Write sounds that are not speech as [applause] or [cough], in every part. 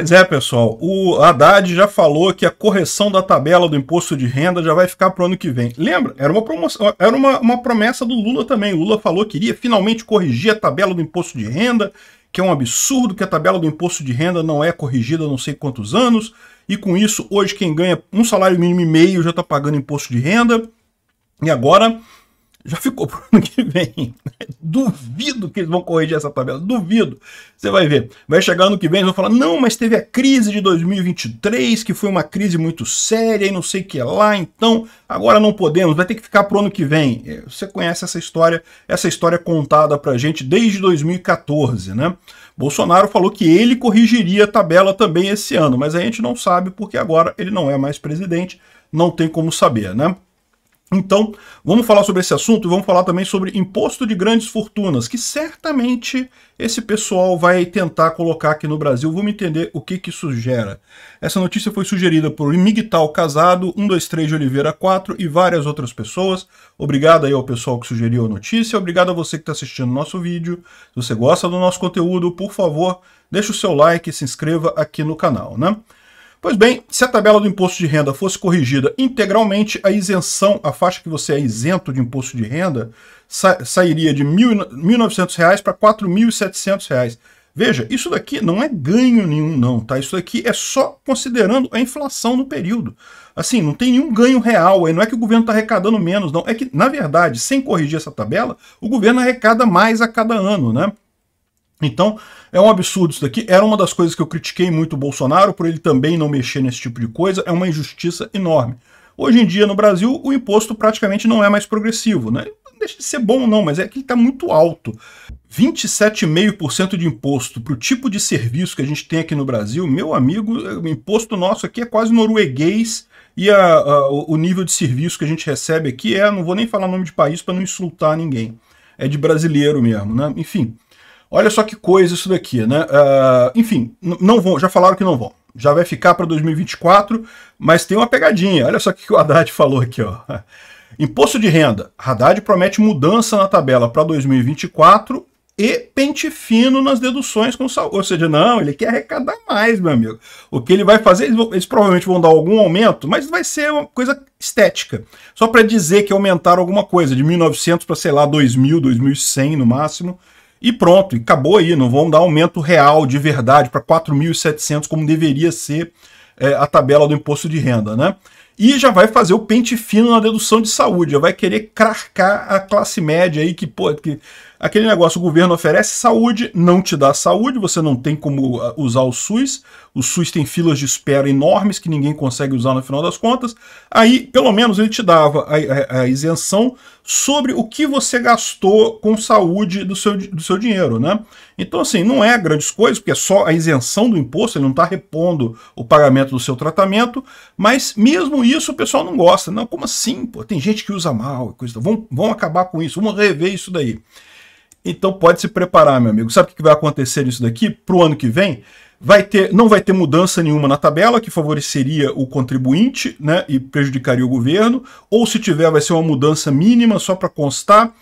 Pois é, pessoal. O Haddad já falou que a correção da tabela do imposto de renda já vai ficar para o ano que vem. Lembra? Era, uma, promoção, era uma, uma promessa do Lula também. O Lula falou que iria finalmente corrigir a tabela do imposto de renda, que é um absurdo que a tabela do imposto de renda não é corrigida há não sei quantos anos. E com isso, hoje quem ganha um salário mínimo e meio já está pagando imposto de renda. E agora já ficou [laughs] para o ano que vem. Né? Duvido que eles vão corrigir essa tabela, duvido. Você vai ver. Vai chegar ano que vem, eles vão falar: não, mas teve a crise de 2023, que foi uma crise muito séria e não sei o que lá, então agora não podemos, vai ter que ficar para o ano que vem. É, você conhece essa história, essa história é contada a gente desde 2014, né? Bolsonaro falou que ele corrigiria a tabela também esse ano, mas a gente não sabe porque agora ele não é mais presidente, não tem como saber, né? Então, vamos falar sobre esse assunto e vamos falar também sobre imposto de grandes fortunas, que certamente esse pessoal vai tentar colocar aqui no Brasil. Vamos entender o que, que isso gera. Essa notícia foi sugerida por Migtal Casado, 123 de Oliveira 4 e várias outras pessoas. Obrigado aí ao pessoal que sugeriu a notícia, obrigado a você que está assistindo o nosso vídeo. Se você gosta do nosso conteúdo, por favor, deixe o seu like e se inscreva aqui no canal, né? Pois bem, se a tabela do imposto de renda fosse corrigida integralmente, a isenção, a faixa que você é isento de imposto de renda, sa sairia de R$ 1.900 para R$ 4.700. Veja, isso daqui não é ganho nenhum não, tá? Isso daqui é só considerando a inflação no período. Assim, não tem nenhum ganho real, aí não é que o governo está arrecadando menos não, é que, na verdade, sem corrigir essa tabela, o governo arrecada mais a cada ano, né? Então, é um absurdo isso daqui. Era uma das coisas que eu critiquei muito o Bolsonaro, por ele também não mexer nesse tipo de coisa. É uma injustiça enorme. Hoje em dia, no Brasil, o imposto praticamente não é mais progressivo. Né? Não deixa de ser bom, não, mas é que ele está muito alto. 27,5% de imposto para o tipo de serviço que a gente tem aqui no Brasil, meu amigo, é, o imposto nosso aqui é quase norueguês e a, a, o nível de serviço que a gente recebe aqui é, não vou nem falar nome de país para não insultar ninguém, é de brasileiro mesmo, né? Enfim, Olha só que coisa isso daqui, né? Uh, enfim, não vão, já falaram que não vão. Já vai ficar para 2024, mas tem uma pegadinha. Olha só o que o Haddad [laughs] falou aqui, ó. Imposto de renda. Haddad promete mudança na tabela para 2024 e pente fino nas deduções com saúde. Ou seja, não, ele quer arrecadar mais, meu amigo. O que ele vai fazer, eles, eles provavelmente vão dar algum aumento, mas vai ser uma coisa estética. Só para dizer que aumentaram alguma coisa, de 1.900 para, sei lá, 2.000, 2.100 no máximo. E pronto, e acabou aí, não vão dar aumento real de verdade para 4.700 como deveria ser é, a tabela do imposto de renda, né? E já vai fazer o pente fino na dedução de saúde, já vai querer cracar a classe média aí que, pô, que Aquele negócio, o governo oferece saúde, não te dá saúde, você não tem como ah, usar o SUS, o SUS tem filas de espera enormes que ninguém consegue usar no final das contas, aí pelo menos ele te dava a, a, a isenção sobre o que você gastou com saúde do seu, do seu dinheiro, né? Então assim, não é grandes coisas, porque é só a isenção do imposto, ele não está repondo o pagamento do seu tratamento, mas mesmo isso o pessoal não gosta, não, como assim? Pô, tem gente que usa mal, coisa, vão, vão acabar com isso, vamos rever isso daí. Então pode se preparar, meu amigo. Sabe o que vai acontecer nisso daqui para o ano que vem? Vai ter, não vai ter mudança nenhuma na tabela, que favoreceria o contribuinte né, e prejudicaria o governo, ou se tiver, vai ser uma mudança mínima só para constar.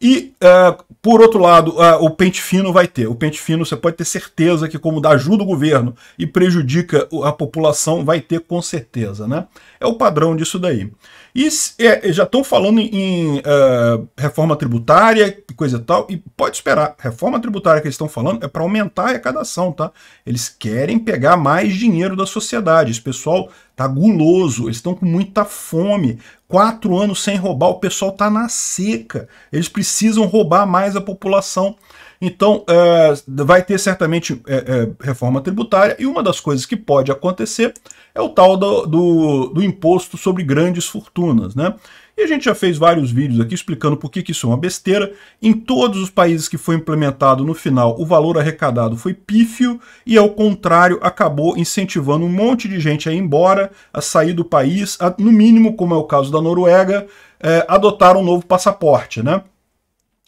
E, uh, por outro lado, uh, o pente fino vai ter. O pente fino, você pode ter certeza que, como dá ajuda o governo e prejudica a população, vai ter com certeza. Né? É o padrão disso daí. E é, já estão falando em, uh, reforma tributária e coisa e tal, e pode esperar, reforma tributária que eles estão falando é para aumentar a arrecadação, tá? Eles querem pegar mais dinheiro da sociedade, esse pessoal tá guloso, eles estão com muita fome, quatro anos sem roubar, o pessoal tá na seca, eles precisam roubar mais a população então, é, vai ter certamente é, é, reforma tributária, e uma das coisas que pode acontecer é o tal do, do, do, imposto sobre grandes fortunas. Né? E a gente já fez vários vídeos aqui explicando por que, que isso é uma besteira. Em todos os países que foi implementado no final, o valor arrecadado foi pífio e, ao contrário, acabou incentivando um monte de gente a ir embora, a sair do país, a, no mínimo, como é o caso da Noruega, adotar um novo passaporte. Né?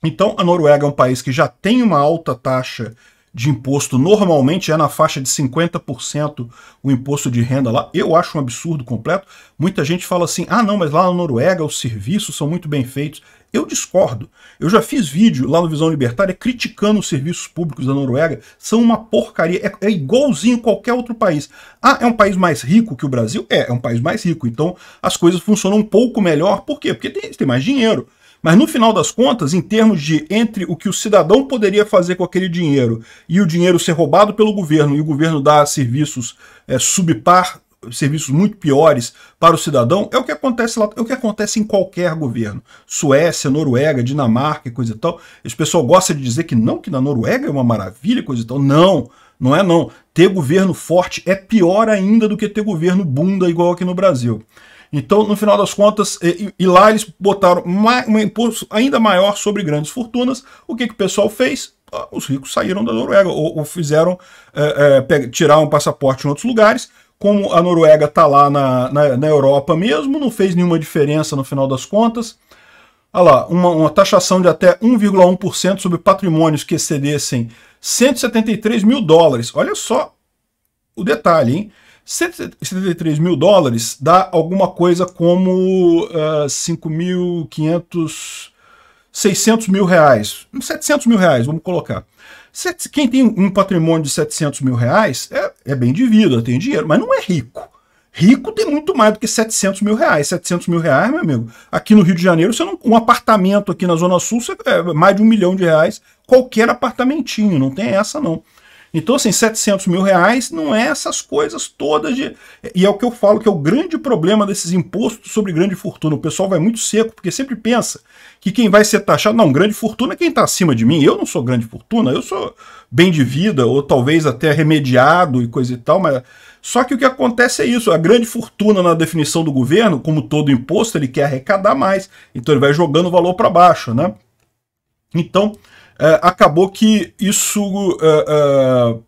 Então, a Noruega é um país que já tem uma alta taxa de imposto, normalmente é na faixa de 50% o imposto de renda lá. Eu acho um absurdo completo. Muita gente fala assim: ah, não, mas lá na Noruega os serviços são muito bem feitos. Eu discordo. Eu já fiz vídeo lá no Visão Libertária criticando os serviços públicos da Noruega. São uma porcaria. É, é igualzinho qualquer outro país. Ah, é um país mais rico que o Brasil? É, é um país mais rico. Então as coisas funcionam um pouco melhor. Por quê? Porque tem, tem mais dinheiro. Mas no final das contas, em termos de entre o que o cidadão poderia fazer com aquele dinheiro e o dinheiro ser roubado pelo governo e o governo dar serviços é, subpar serviços muito piores para o cidadão, é o que acontece lá, é o que acontece em qualquer governo. Suécia, Noruega, Dinamarca e coisa e tal. Esse pessoal gosta de dizer que não, que na Noruega é uma maravilha, coisa e tal. Não, não é não. Ter governo forte é pior ainda do que ter governo bunda igual aqui no Brasil. Então, no final das contas, e, e lá eles botaram um imposto ainda maior sobre grandes fortunas. O que, que o pessoal fez? Ah, os ricos saíram da Noruega ou, ou fizeram é, é, tirar um passaporte em outros lugares. Como a Noruega está lá na, na, na Europa mesmo, não fez nenhuma diferença no final das contas. Olha lá, uma, uma, taxação de até 1,1% sobre patrimônios que excedessem 173 mil dólares. Olha só o detalhe, hein? 173 mil dólares dá alguma coisa como uh, 5.500, 600 mil reais, 700 mil reais, vamos colocar. Quem tem um patrimônio de 700 mil reais é, é bem de vida, tem dinheiro, mas não é rico. Rico tem muito mais do que 700 mil reais. 700 mil reais, meu amigo, aqui no Rio de Janeiro, você não, um apartamento aqui na Zona Sul, você, é mais de um milhão de reais, qualquer apartamentinho, não tem essa não. Então, assim, 700 mil reais não é essas coisas todas de... E é o que eu falo que é o grande problema desses impostos sobre grande fortuna. O pessoal vai muito seco, porque sempre pensa que quem vai ser taxado... Não, grande fortuna é quem está acima de mim. Eu não sou grande fortuna, eu sou bem de vida, ou talvez até remediado e coisa e tal, mas... Só que o que acontece é isso, a grande fortuna na definição do governo, como todo imposto, ele quer arrecadar mais, então ele vai jogando o valor para baixo, né? Então, é, acabou que isso é, é,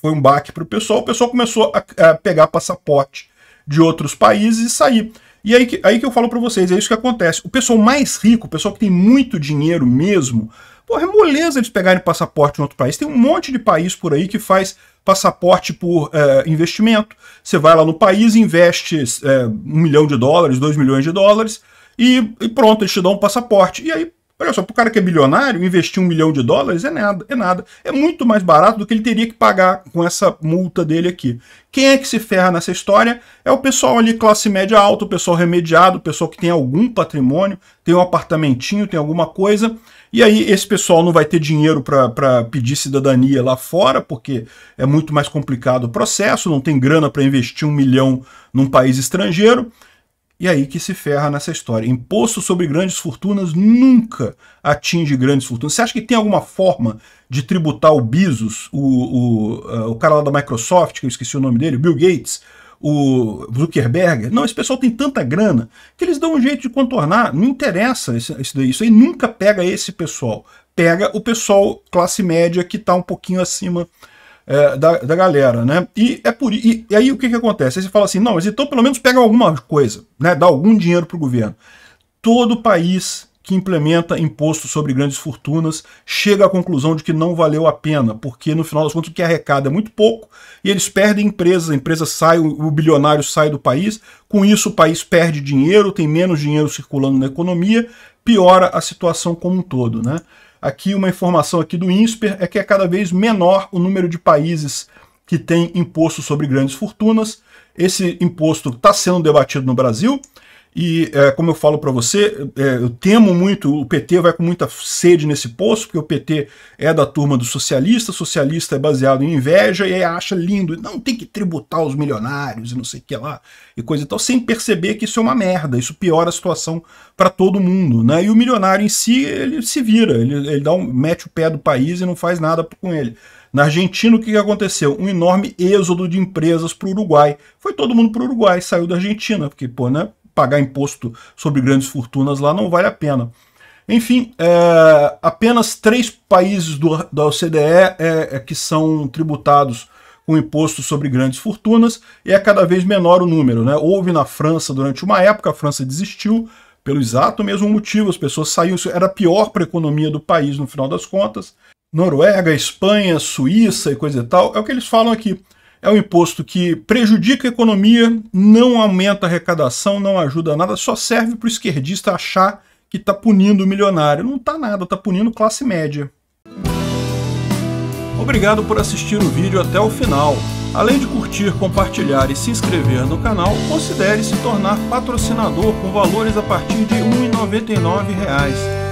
foi um baque para o pessoal. O pessoal começou a, pegar passaporte de outros países e sair. E aí que, aí que eu falo para vocês, é isso que acontece. O pessoal mais rico, o pessoal que tem muito dinheiro mesmo, porra, é moleza eles pegarem passaporte em outro país. Tem um monte de país por aí que faz passaporte por uh, investimento. Você vai lá no país, investe uh, um milhão de dólares, dois milhões de dólares, e, e pronto, eles te dão um passaporte. E aí Olha só, para o cara que é bilionário, investir um milhão de dólares é nada, é nada. É muito mais barato do que ele teria que pagar com essa multa dele aqui. Quem é que se ferra nessa história? É o pessoal ali classe média alta, o pessoal remediado, o pessoal que tem algum patrimônio, tem um apartamentinho, tem alguma coisa. E aí esse pessoal não vai ter dinheiro para pedir cidadania lá fora, porque é muito mais complicado o processo, não tem grana para investir um milhão num país estrangeiro. E aí que se ferra nessa história. Imposto sobre grandes fortunas nunca atinge grandes fortunas. Você acha que tem alguma forma de tributar o Bezos, o, o, eh, o cara lá da Microsoft, que eu esqueci o nome dele, Bill Gates, o Zuckerberg. Não, esse pessoal tem tanta grana que eles dão um jeito de contornar. Não interessa isso, isso aí nunca pega esse pessoal. Pega o pessoal classe média que está um pouquinho acima é, da, da galera, né? E, é por, e, e aí o que, que acontece? Aí você fala assim, não, mas então pelo menos pega alguma coisa, né? Dá algum dinheiro para o governo. Todo país que implementa imposto sobre grandes fortunas chega à conclusão de que não valeu a pena, porque no final das contas o que arrecada é muito pouco e eles perdem empresas, a empresa sai, o bilionário sai do país, com isso o país perde dinheiro, tem menos dinheiro circulando na economia, piora a situação como um todo, né? Aqui uma informação aqui do INSPER é que é cada vez menor o número de países que têm imposto sobre grandes fortunas. Esse imposto está sendo debatido no Brasil, e, é, como eu falo para você, é, eu temo muito, o PT vai com muita sede nesse poço, porque o PT é da turma do socialista, socialista é baseado em inveja e acha lindo, não tem que tributar os milionários e não sei o que lá, e coisa e tal, sem perceber que isso é uma merda, isso piora a situação para todo mundo. Né? E o milionário em si, ele se vira, ele, ele dá um, mete o pé do país e não faz nada com ele. Na Argentina, o que aconteceu? Um enorme êxodo de empresas para o Uruguai. Foi todo mundo para o Uruguai, saiu da Argentina, porque, pô, né? pagar imposto sobre grandes fortunas lá não vale a pena. Enfim, é, apenas três países do, da OCDE é, é, que são tributados com imposto sobre grandes fortunas e é cada vez menor o número. Né? Houve na França durante uma época, a França desistiu pelo exato mesmo motivo, as pessoas saíram era pior para a economia do país no final das contas. Noruega, Espanha, Suíça e coisa e tal, é o que eles falam aqui. É um imposto que prejudica a economia, não aumenta a arrecadação, não ajuda nada, só serve para o esquerdista achar que está punindo o milionário. Não está nada, está punindo classe média. Obrigado por assistir o vídeo até o final. Além de curtir, compartilhar e se inscrever no canal, considere se tornar patrocinador com valores a partir de R$ 1,99